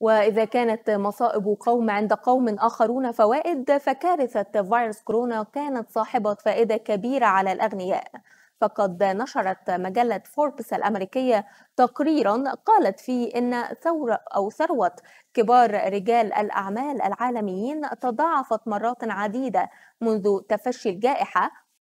وإذا كانت مصائب قوم عند قوم آخرون فوائد فكارثة فيروس كورونا كانت صاحبة فائدة كبيرة على الأغنياء فقد نشرت مجلة فوربس الأمريكية تقريرا قالت فيه إن ثورة أو ثروة كبار رجال الأعمال العالميين تضاعفت مرات عديدة منذ تفشي الجائحة